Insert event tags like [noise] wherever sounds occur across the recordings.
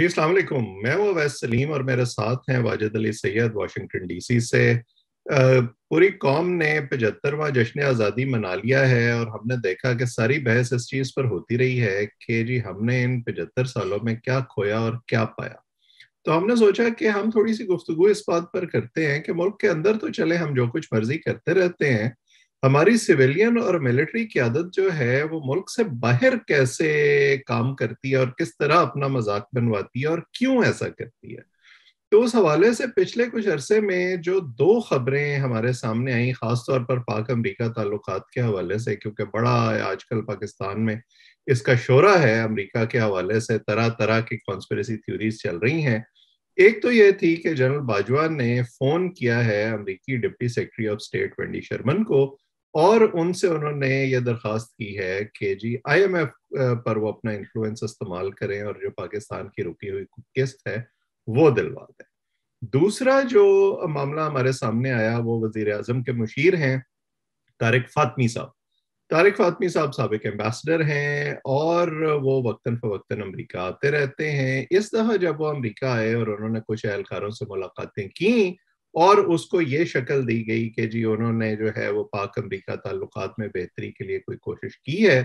जी अलैक्म मैं वो अवैस सलीम और मेरे साथ हैं वाजिद अली सैयद वाशिंगटन डीसी से पूरी कौम ने पचहत्तरवा जश्न आज़ादी मना लिया है और हमने देखा कि सारी बहस इस चीज़ पर होती रही है कि जी हमने इन पचहत्तर सालों में क्या खोया और क्या पाया तो हमने सोचा कि हम थोड़ी सी गुफ्तु इस बात पर करते हैं कि मुल्क के अंदर तो चले हम जो कुछ मर्जी करते रहते हैं हमारी सिविलियन और मिलिट्री की आदत जो है वो मुल्क से बाहर कैसे काम करती है और किस तरह अपना मजाक बनवाती है और क्यों ऐसा करती है तो उस हवाले से पिछले कुछ अरसे में जो दो खबरें हमारे सामने आई खासतौर पर पाक अमरीका ताल्लुक के हवाले से क्योंकि बड़ा आजकल पाकिस्तान में इसका शोरा है अमरीका के हवाले से तरह तरह की कॉन्स्परेसी थ्योरीज चल रही हैं एक तो ये थी कि जनरल बाजवा ने फोन किया है अमरीकी deputy secretary of state Wendy Sherman को और उनसे उन्होंने ये दरख्वास्त की है कि जी आईएमएफ पर वो अपना इन्फ्लुएंस इस्तेमाल करें और जो पाकिस्तान की रुकी हुई किस्त है वो दिलवा दें दूसरा जो मामला हमारे सामने आया वो वजीर अजम के मुशीर हैं तारिक फातमी साहब तारिक फातमी साहब सबक एम्बेसडर हैं और वो वक्ता फ़वक्ता अमरीका आते रहते हैं इस दफ़ा जब वो अमरीका आए और उन्होंने कुछ एहलकारों से मुलाकातें की और उसको ये शक्ल दी गई कि जी उन्होंने जो है वो पाक अमरीका ताल्लुक में बेहतरी के लिए कोई कोशिश की है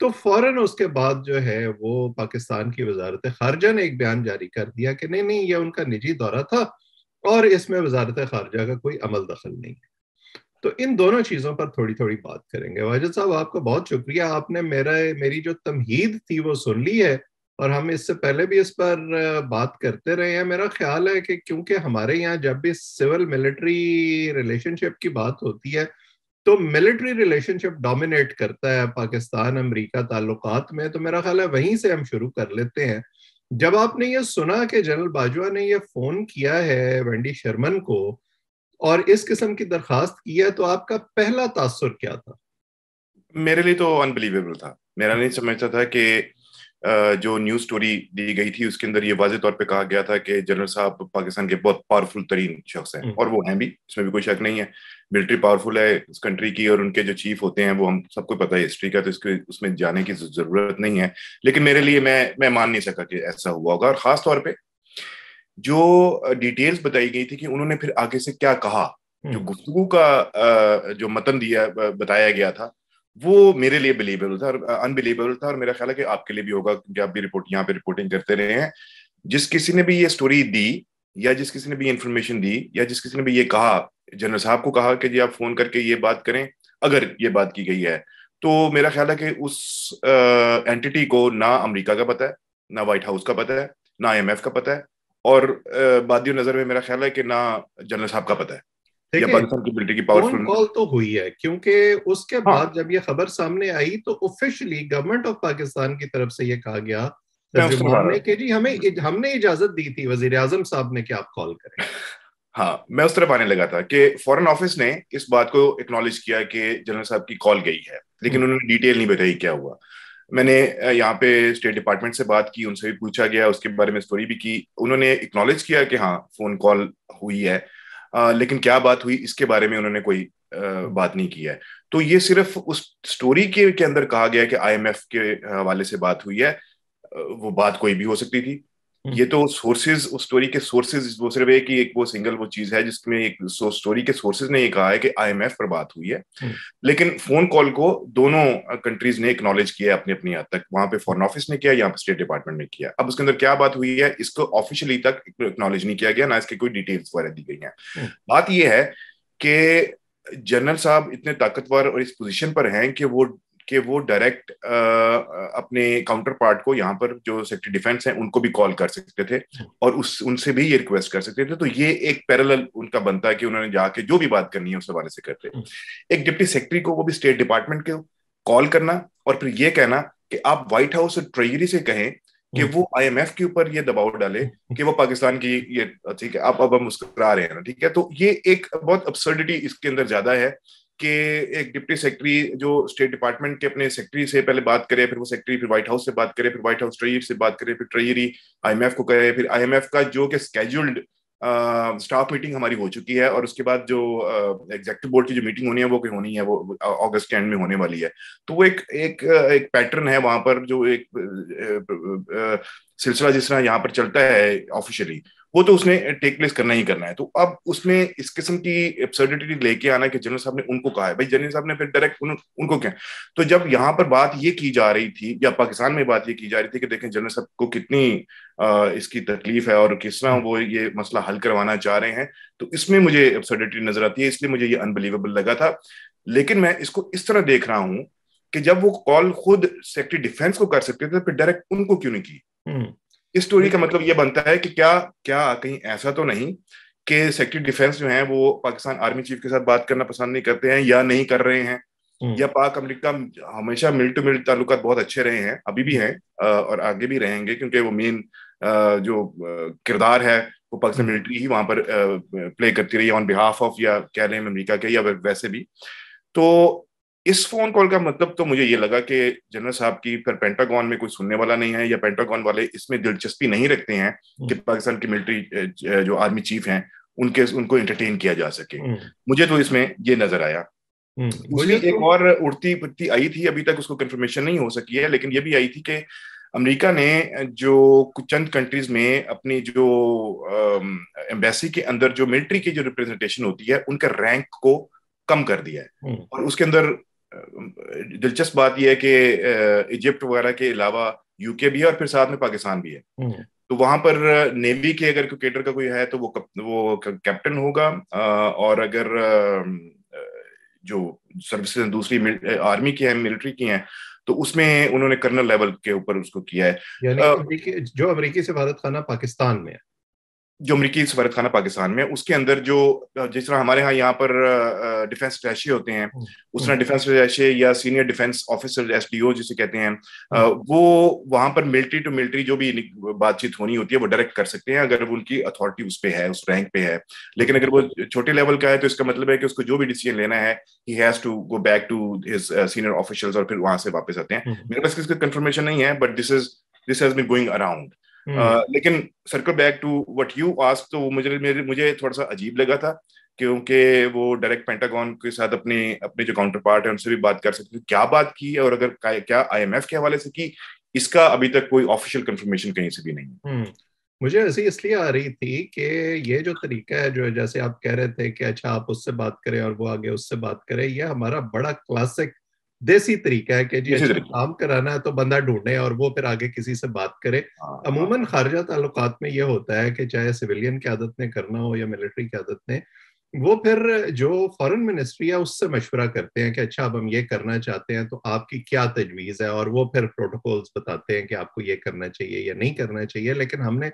तो फौरन उसके बाद जो है वो पाकिस्तान की वजारत खारजा ने एक बयान जारी कर दिया कि नहीं नहीं यह उनका निजी दौरा था और इसमें वजारत खारजा का कोई अमल दखल नहीं है तो इन दोनों चीज़ों पर थोड़ी थोड़ी बात करेंगे वाजिद साहब आपका बहुत शुक्रिया आपने मेरा मेरी जो तमहीद थी वो सुन ली है और हम इससे पहले भी इस पर बात करते रहे हैं मेरा ख्याल है कि क्योंकि हमारे यहाँ जब भी सिविल मिलिट्री रिलेशनशिप की बात होती है तो मिलिट्री रिलेशनशिप डोमिनेट करता है पाकिस्तान अमेरिका ताल्लुकात में तो मेरा ख्याल है वहीं से हम शुरू कर लेते हैं जब आपने ये सुना कि जनरल बाजवा ने ये फोन किया है वेंडी शर्मन को और इस किस्म की दरखास्त की है तो आपका पहला तासर क्या था मेरे लिए तो अनबिलीवेबल था मेरा नहीं समझता था कि जो न्यूज स्टोरी दी गई थी उसके अंदर ये वाजे तौर पे कहा गया था कि जनरल साहब पाकिस्तान के बहुत पावरफुल तरीन शख्स हैं हम्म। और वो हैं भी इसमें भी कोई शक नहीं है मिलिट्री पावरफुल है इस कंट्री की और उनके जो चीफ होते हैं वो हम सबको पता है हिस्ट्री का तो इसके उसमें जाने की जरूरत नहीं है लेकिन मेरे लिए मैं मैं मान नहीं सका कि ऐसा हुआ होगा और खास तौर पर जो डिटेल्स बताई गई थी कि उन्होंने फिर आगे से क्या कहा जो हम्म। गुफ्तु का जो मतन दिया बताया गया था वो मेरे लिए बिलीवेबल था अनबिलीवेबल था और मेरा ख्याल है कि आपके लिए भी होगा क्योंकि आप भी रिपोर्ट यहाँ पे रिपोर्टिंग करते रहे हैं जिस किसी ने भी ये स्टोरी दी या जिस किसी ने भी इन्फॉर्मेशन दी या जिस किसी ने भी ये कहा जनरल साहब को कहा कि जी आप फोन करके ये बात करें अगर ये बात की गई है तो मेरा ख्याल है कि उस एंटिटी को ना अमेरिका का पता है ना व्हाइट हाउस का पता है ना आईएमएफ का पता है और बादियों नज़र में मेरा ख्याल है कि ना जनरल साहब का पता है या कॉल तो हुई है क्योंकि उसके हाँ। बाद जब ये खबर सामने आई तो ऑफिशियली गवर्नमेंट ऑफ पाकिस्तान की तरफ से ये कहा गया कि जी हमें हमने इजाजत दी थी वजीर आजम साहब ने कि आप कॉल करें [laughs] हाँ मैं उस तरफ आने लगा था कि फॉरेन ऑफिस ने इस बात को एक्नोलेज किया कि जनरल साहब की कॉल गई है लेकिन हम्म। उन्होंने डिटेल नहीं बताई क्या हुआ मैंने यहाँ पे स्टेट डिपार्टमेंट से बात की उनसे भी पूछा गया उसके बारे में स्टोरी भी की उन्होंने एक्नॉलेज किया कि हाँ फोन कॉल हुई है आ, लेकिन क्या बात हुई इसके बारे में उन्होंने कोई आ, बात नहीं की है तो ये सिर्फ उस स्टोरी के के अंदर कहा गया कि आईएमएफ के हवाले से बात हुई है वो बात कोई भी हो सकती थी हम्म। ये तो सोर्सेज उस स्टोरी के सोर्सेज वो सिर्फ एक एक वो सिंगल वो चीज है जिसमें एक स्टोरी के सोर्सेज ने ये कहा है कि आईएमएफ पर बात हुई है हम्म। लेकिन फोन कॉल को दोनों कंट्रीज ने एक्नोलेज किया अपने अपनी हद तक वहां पे फॉरन ऑफिस ने किया यहाँ पे स्टेट डिपार्टमेंट ने किया अब उसके अंदर क्या बात हुई है इसको ऑफिशियली तक एक्नॉलेज नहीं किया गया ना इसकी कोई डिटेल्स वगैरह दी गई है हम्म। बात यह है कि जनरल साहब इतने ताकतवर और इस पोजिशन पर हैं कि वो कि वो डायरेक्ट अपने काउंटर पार्ट को यहाँ पर जो सेक्टर डिफेंस है उनको भी कॉल कर सकते थे और उस उनसे भी ये रिक्वेस्ट कर सकते थे तो ये एक पैरल उनका बनता है कि उन्होंने जाके जो भी बात करनी है उस हवाले से करते एक डिप्टी सेक्रेटरी को वो भी स्टेट डिपार्टमेंट को कॉल करना और फिर ये कहना कि आप व्हाइट हाउस और ट्रेजरी से कहें कि वो आईएमएफ के ऊपर ये दबाव डाले कि वो पाकिस्तान की ये ठीक है आप अब हम मुस्कुरा रहे हैं ना ठीक है तो ये एक बहुत अपसर्डिटी इसके अंदर ज्यादा है के एक डिप्टी सेक्रेटरी जो स्टेट डिपार्टमेंट के अपने सेक्रेटरी से पहले बात करे फिर वो सेक्रेटरी फिर व्हाइट हाउस से बात करे फिर व्हाइट हाउस ट्रेजरी से बात करे फिर ट्रेजरी आईएमएफ को करे फिर आईएमएफ का जो कि स्केड्यूल्ड स्टाफ मीटिंग हमारी हो चुकी है और उसके बाद जो एग्जेक्टिव बोर्ड की जो मीटिंग होनी है वो होनी है वो अगस्त के एंड में होने वाली है तो वो एक एक एक पैटर्न है वहां पर जो एक सिलसिला जिस तरह यहाँ पर चलता है ऑफिशियली वो तो उसने टेक प्लेस करना ही करना है तो अब उसमें इस किस्म की एब्सर्डिटी लेके आना कि जनरल साहब ने उनको कहा है भाई जनरल साहब ने फिर डायरेक्ट उन, उनको क्या तो जब यहाँ पर बात ये की जा रही थी या पाकिस्तान में बात ये की जा रही थी कि देखें जनरल साहब को कितनी आ, इसकी तकलीफ है और किस तरह वो ये मसला हल करवाना चाह रहे हैं तो इसमें मुझे एब्सर्डिटी नजर आती है इसलिए मुझे ये अनबिलीवेबल लगा था लेकिन मैं इसको इस तरह देख रहा हूँ कि जब वो कॉल खुद सेक्रेटरी डिफेंस को कर सकते थे तो फिर डायरेक्ट उनको क्यों नहीं की हम्म। इस स्टोरी का हम्म। मतलब ये बनता है कि क्या क्या कहीं ऐसा तो नहीं कि सेक्रेटरी डिफेंस जो है वो पाकिस्तान आर्मी चीफ के साथ बात करना पसंद नहीं करते हैं या नहीं कर रहे हैं हम्म। या पाक अमरीका हमेशा मिल टू मिल ताल्लुक बहुत अच्छे रहे हैं अभी भी हैं और आगे भी रहेंगे क्योंकि वो मेन जो किरदार है वो पाकिस्तान मिलिट्री हम्म। ही वहां पर प्ले करती रही ऑन बिहाफ ऑफ या कह रहे हैं अमरीका के या वैसे भी तो इस फोन कॉल का मतलब तो मुझे ये लगा कि जनरल साहब की फिर पेंटागॉन में कोई सुनने वाला नहीं है या पेंटागॉन वाले इसमें दिलचस्पी नहीं रखते हैं हम्म। कि पाकिस्तान की मिलिट्री जो आर्मी चीफ हैं उनके उनको एंटरटेन किया जा सके हम्म। मुझे तो इसमें ये नजर आया हम्म। मुझे एक तो- और उड़ती पुड़ती आई थी अभी तक उसको कंफर्मेशन नहीं हो सकी है लेकिन ये भी आई थी कि अमेरिका ने जो कुछ चंद कंट्रीज में अपनी जो एम्बेसी के अंदर जो मिलिट्री की जो रिप्रेजेंटेशन होती है उनका रैंक को कम कर दिया है और उसके अंदर दिलचस्प बात यह है कि इजिप्ट वगैरह के अलावा यूके भी है और फिर साथ में पाकिस्तान भी है हम्म। तो वहां पर नेवी के अगर क्रिकेटर का कोई है तो वो कप, वो कैप्टन होगा और अगर जो सर्विस दूसरी आर्मी की है मिलिट्री की हैं तो उसमें उन्होंने कर्नल लेवल के ऊपर उसको किया है यानी जो अमेरिकी से भारत खाना पाकिस्तान में है जो अमरीकी सफारत खाना पाकिस्तान में उसके अंदर जो जिस तरह हमारे यहाँ यहाँ पर डिफेंस रैशे होते हैं हम्म, उस हम्म। तरह डिफेंस रैशे या senior defence officer S D O जिसे कहते हैं हम्म। वो वहां पर मिलिट्री टू मिलिट्री जो भी बातचीत होनी होती है वो डायरेक्ट कर सकते हैं अगर उनकी अथॉरिटी उस पर है उस रैंक पे है लेकिन अगर वो छोटे लेवल का है तो इसका मतलब है कि उसको जो भी डिसीजन लेना है he has to go back to his senior officials और फिर वहां से वापस आते हैं मेरे पास किसी कंफर्मेशन नहीं है but this is this has been going around hmm. लेकिन circle back to what you ask तो मुझे मेरे मुझे थोड़ा सा अजीब लगा था क्योंकि वो डायरेक्ट पेंटागॉन के साथ अपने अपने जो काउंटर पार्ट है उनसे भी बात कर सकते क्या बात की और अगर क्या आईएमएफ के हवाले से की इसका अभी तक कोई ऑफिशियल कंफर्मेशन कहीं से भी नहीं हम्म। मुझे ऐसे इसलिए आ रही थी कि ये जो तरीका है जो जैसे आप कह रहे थे कि अच्छा आप उससे बात करें और वो आगे उससे बात करें ये हमारा बड़ा क्लासिक देसी तरीका है कि जी अच्छा काम कराना है तो बंदा ढूंढे और वो फिर आगे किसी से बात करे हाँ, हाँ। अमूमन खारजा ताल्लुक में ये होता है कि चाहे सिविलियन की आदत ने करना हो या मिलिट्री की आदत ने वो फिर जो फॉरेन मिनिस्ट्री है उससे मशवरा करते हैं कि अच्छा अब हम ये करना चाहते हैं तो आपकी क्या तजवीज़ है और वो फिर प्रोटोकॉल्स बताते हैं कि आपको ये करना चाहिए या नहीं करना चाहिए लेकिन हमने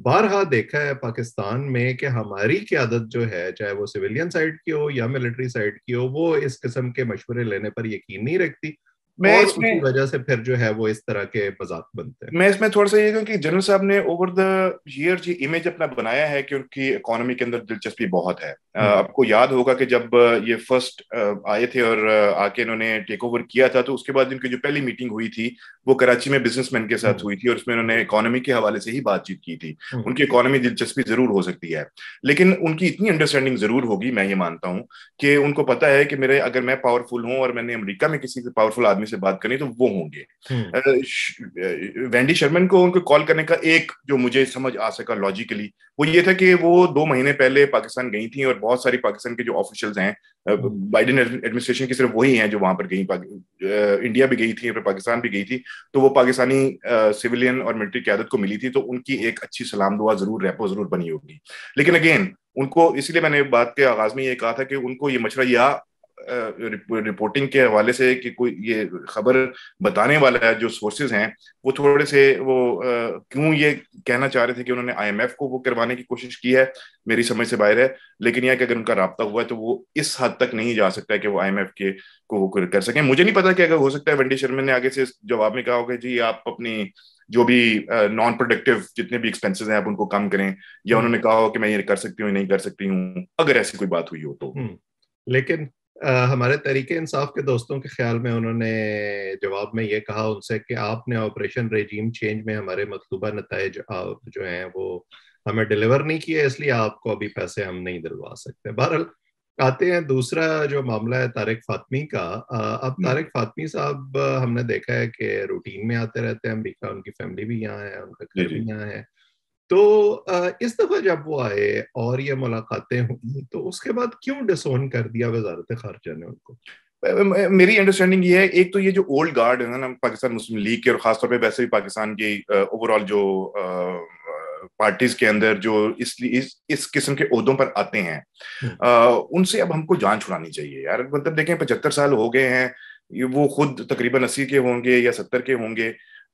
बारहा देखा है पाकिस्तान में कि हमारी क्यादत जो है चाहे वो सिविलियन साइड की हो या मिलिट्री साइड की हो वो इस किस्म के मशवरे लेने पर यकीन नहीं रखती मैं इसमें वजह से फिर जो है वो इस तरह के मजाक बनते हैं मैं इसमें थोड़ा सा ये कहूँ कि जनरल साहब ने ओवर द ईयर जी इमेज अपना बनाया है कि उनकी इकोनॉमी के अंदर दिलचस्पी बहुत है हम्म। आपको याद होगा कि जब ये फर्स्ट आए थे और आके इन्होंने टेक ओवर किया था तो उसके बाद इनकी जो पहली मीटिंग हुई थी वो कराची में बिजनेसमैन के साथ हम्म। हुई थी और उसमें उन्होंने इकोनॉमी के हवाले से ही बातचीत की थी हम्म। उनकी इकोनॉमी दिलचस्पी जरूर हो सकती है लेकिन उनकी इतनी अंडरस्टैंडिंग जरूर होगी मैं ये मानता हूँ कि उनको पता है कि मेरे अगर मैं पावरफुल हूँ और मैंने अमरीका में किसी से पावरफुल आदमी आदमी से बात करनी तो वो होंगे हम्म। वैंडी शर्मन को उनको कॉल करने का एक जो मुझे समझ आ सका लॉजिकली वो ये था कि वो दो महीने पहले पाकिस्तान गई थी और बहुत सारी पाकिस्तान के जो ऑफिशियल्स हैं बाइडेन एडमिनिस्ट्रेशन हम्म। की सिर्फ वही हैं जो वहां पर गई इंडिया भी गई थी फिर पाकिस्तान भी गई थी तो वो पाकिस्तानी सिविलियन और मिलिट्री क्यादत को मिली थी तो उनकी एक अच्छी सलाम दुआ जरूर रेपो जरूर बनी होगी लेकिन अगेन उनको इसलिए मैंने बात के आगाज में ये कहा था कि उनको ये मशरा या रिपोर्टिंग के हवाले से कि कोई ये खबर बताने वाला जो सोर्सेज हैं वो थोड़े से वो क्यों ये कहना चाह रहे थे कि उन्होंने आईएमएफ को वो करवाने की कोशिश की है मेरी समझ से बाहर है लेकिन यह कि अगर उनका रबता हुआ है तो वो इस हद तक नहीं जा सकता है कि वो आई के को वो कर सकें मुझे नहीं पता कि अगर हो सकता है वनडी शर्मा ने आगे से जवाब में कहा होगा जी आप अपनी जो भी नॉन प्रोडक्टिव जितने भी एक्सपेंसेस हैं आप उनको कम करें या हम्म। उन्होंने कहा हो कि मैं ये कर सकती हूँ नहीं कर सकती हूँ अगर ऐसी कोई बात हुई हो तो हम्म। लेकिन हमारे तरीके इंसाफ के दोस्तों के ख्याल में उन्होंने जवाब में ये कहा उनसे कि आपने ऑपरेशन रेजीम चेंज में हमारे मतलूबा नतज जो हैं वो हमें डिलीवर नहीं किए इसलिए आपको अभी पैसे हम नहीं दिलवा सकते बहरहाल आते हैं दूसरा जो मामला है तारिक फातमी का अब हम्म। तारिक फातमी साहब हमने देखा है कि रूटीन में आते रहते हैं अमरीका उनकी फैमिली भी यहाँ है उनका घर भी यहाँ है तो इस दफा जब वो आए और ये मुलाकातें हुई तो उसके बाद क्यों डिसोन कर दिया वजारत खारजा ने उनको मेरी अंडरस्टैंडिंग ये है एक तो ये जो ओल्ड गार्ड है ना पाकिस्तान मुस्लिम लीग के और खासतौर पे वैसे भी पाकिस्तान की ओवरऑल जो पार्टीज के अंदर जो इसलिए इस इस किस्म के उहदों पर आते हैं आ, हम्म। उनसे अब हमको जान छुड़ानी चाहिए यार मतलब देखें पचहत्तर साल हो गए हैं वो खुद तकरीबन अस्सी के होंगे या सत्तर के होंगे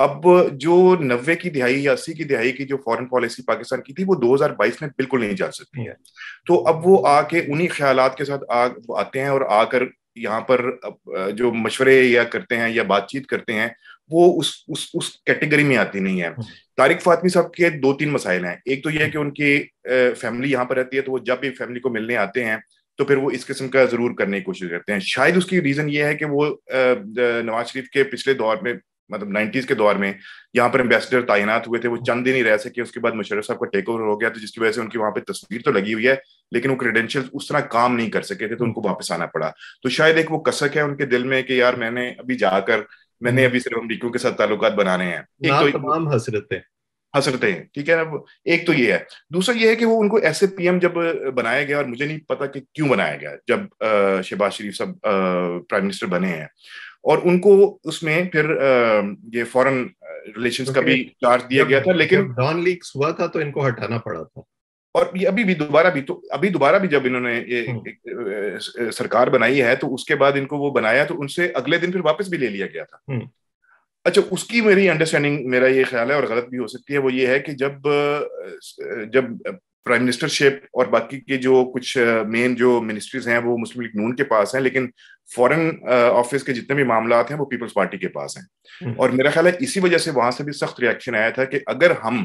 अब जो नब्बे की दिहाई या अस्सी की दिहाई की जो फॉरेन पॉलिसी पाकिस्तान की थी वो 2022 में बिल्कुल नहीं जा सकती है हम्म। तो अब वो आके उन्हीं ख्याल के साथ आ, आते हैं और आकर यहाँ पर जो मशवरे या करते हैं या बातचीत करते हैं वो उस उस उस कैटेगरी में आती नहीं है हम्म। तारिक फातमी साहब के दो तीन मसाइल हैं एक तो यह है कि उनकी फैमिली यहाँ पर रहती है तो वो जब भी फैमिली को मिलने आते हैं तो फिर वो इस किस्म का जरूर करने की कोशिश करते हैं शायद उसकी रीजन ये है कि वो नवाज शरीफ के पिछले दौर में मतलब नाइन्टीज के दौर में यहाँ पर एम्बेसडर तैनात हुए थे वो चंद दिन ही रह सके उसके बाद मुशरफ साहब का टेक ओवर हो गया तो जिसकी वजह से उनकी वहां पे तस्वीर तो लगी हुई है लेकिन वो क्रेडेंशियल उस तरह काम नहीं कर सके थे तो हम्म। उनको वापस आना पड़ा तो शायद एक वो कसक है उनके दिल में कि यार मैंने अभी जाकर मैंने हम्म। अभी सिर्फ अमरीकियों के साथ ताल्लुक बनाने हैं एक तो तमाम हसरतें हसरतें हैं ठीक है अब एक तो ये है दूसरा ये है कि वो उनको ऐसे पीएम जब बनाया गया और मुझे नहीं पता कि क्यों बनाया गया जब शहबाज शरीफ साहब प्राइम मिनिस्टर बने हैं और उनको उसमें फिर ये फॉरेन रिलेशन का भी चार्ज दिया गया था लेकिन डॉन लीग्स हुआ था तो इनको हटाना पड़ा था और ये अभी भी दोबारा भी तो अभी दोबारा भी जब इन्होंने ये हम्म। सरकार बनाई है तो उसके बाद इनको वो बनाया तो उनसे अगले दिन फिर वापस भी ले लिया गया था हम्म। अच्छा उसकी मेरी अंडरस्टैंडिंग मेरा ये ख्याल है और गलत भी हो सकती है वो ये है कि जब जब प्राइम मिनिस्टरशिप और बाकी के जो कुछ मेन जो मिनिस्ट्रीज हैं वो मुस्लिम लीग नून के पास हैं लेकिन फॉरेन ऑफिस uh, के जितने भी मामला हैं वो पीपल्स पार्टी के पास हैं hmm. और मेरा ख्याल है इसी वजह से वहां से भी सख्त रिएक्शन आया था कि अगर हम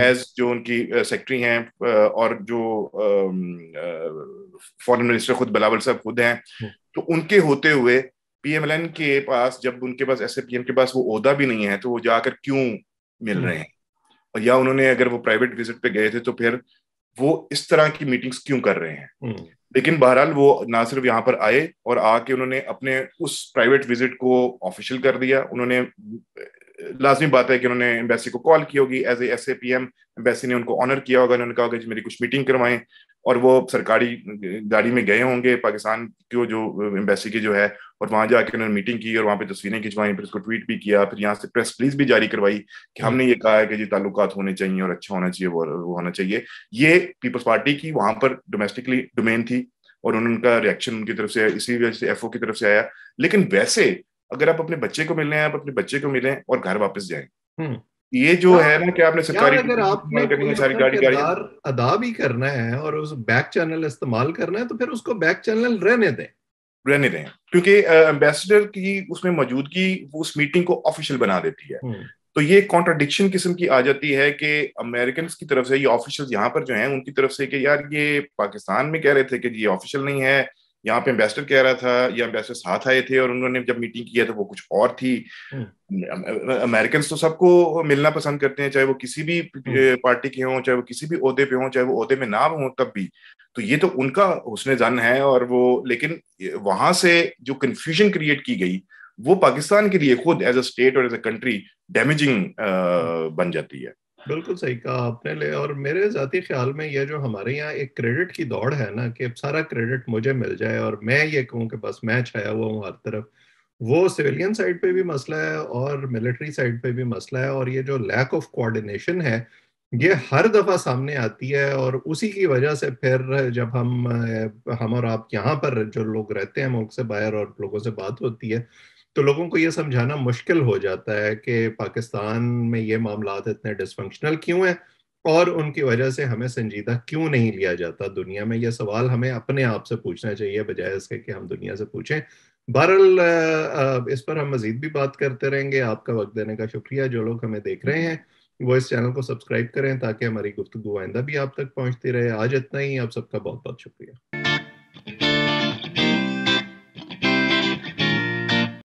एज hmm. जो उनकी सेक्रेटरी uh, हैं uh, और जो फॉरेन um, मिनिस्टर खुद बिलावल साहब खुद हैं hmm. तो उनके होते हुए पीएमएलएन के पास जब उनके पास पी पीएम के पास वो ओहदा भी नहीं है तो वो जाकर क्यों मिल रहे हैं और या उन्होंने अगर वो प्राइवेट विजिट पे गए थे तो फिर वो इस तरह की मीटिंग्स क्यों कर रहे हैं लेकिन बहरहाल वो ना सिर्फ यहाँ पर आए और आके उन्होंने अपने उस प्राइवेट विजिट को ऑफिशियल कर दिया उन्होंने लाजमी बात है कि उन्होंने एम्बेसी को कॉल की होगी as S A P M embassy ने उनको ऑनर किया होगा उन्होंने कहा होगा जी मेरी कुछ मीटिंग करवाएं और वो सरकारी गाड़ी में गए होंगे पाकिस्तान की जो एम्बेसी की जो है और वहां जाके उन्होंने मीटिंग की और वहां पे तस्वीरें खिंचवाई फिर उसको ट्वीट भी किया फिर यहाँ से प्रेस रिलीज भी जारी करवाई कि हमने ये कहा है कि जी ताल्लुक होने चाहिए और अच्छा होना चाहिए वो होना चाहिए ये पीपल्स पार्टी की वहां पर डोमेस्टिकली डोमेन थी और उनका रिएक्शन उनकी तरफ से इसी वजह से एफ की तरफ से आया लेकिन वैसे अगर आप अपने बच्चे को मिलने आप अपने बच्चे को मिलें और घर वापस जाए हम्म। ये जो है ना कि आपने सरकारी सारी गाड़ी गाड़ी अदा भी करना है और उस बैक चैनल इस्तेमाल करना है तो फिर उसको बैक चैनल रहने दें रहने दें क्योंकि एम्बेसडर की उसमें मौजूदगी उस मीटिंग को ऑफिशियल बना देती है हम्म। तो ये कॉन्ट्राडिक्शन किस्म की आ जाती है कि अमेरिकन की तरफ से ये ऑफिशियल यहाँ पर जो है उनकी तरफ से कि यार ये पाकिस्तान में कह रहे थे कि ये ऑफिशियल नहीं है यहाँ पे एम्बेसडर कह रहा था या एम्बेसडर साथ आए थे और उन्होंने जब मीटिंग किया था तो वो कुछ और थी हम्म। अमेरिकन तो सबको मिलना पसंद करते हैं चाहे वो किसी भी पार्टी हम्म। के हों चाहे वो किसी भी अहदे पे हों चाहे वो अहदे में ना हों तब भी तो ये तो उनका हुसन जन है और वो लेकिन वहां से जो कन्फ्यूजन क्रिएट की गई वो पाकिस्तान के लिए खुद एज अ स्टेट और एज अ कंट्री डैमेजिंग बन जाती है बिल्कुल सही कहा आपने ले और मेरे ज़ाती ख्याल में ये जो हमारे यहाँ एक क्रेडिट की दौड़ है ना कि सारा क्रेडिट मुझे मिल जाए और मैं ये कहूँ कि बस मैं छाया हुआ हूँ हर तरफ वो सिविलियन साइड पे भी मसला है और मिलिट्री साइड पे भी मसला है और ये जो लैक ऑफ कोऑर्डिनेशन है ये हर दफा सामने आती है और उसी की वजह से फिर जब हम हम और आप यहाँ पर जो लोग रहते हैं मुल्क से बाहर और लोगों से बात होती है तो लोगों को ये समझाना मुश्किल हो जाता है कि पाकिस्तान में ये मामला इतने डिसफंक्शनल क्यों हैं और उनकी वजह से हमें संजीदा क्यों नहीं लिया जाता दुनिया में यह सवाल हमें अपने आप से पूछना चाहिए बजाय इसके कि हम दुनिया से पूछें बहरल इस पर हम मजीद भी बात करते रहेंगे आपका वक्त देने का शुक्रिया जो लोग हमें देख रहे हैं वो इस चैनल को सब्सक्राइब करें ताकि हमारी गुफ्तु आइंदा भी आप तक पहुंचती रहे आज इतना ही आप सबका बहुत बहुत शुक्रिया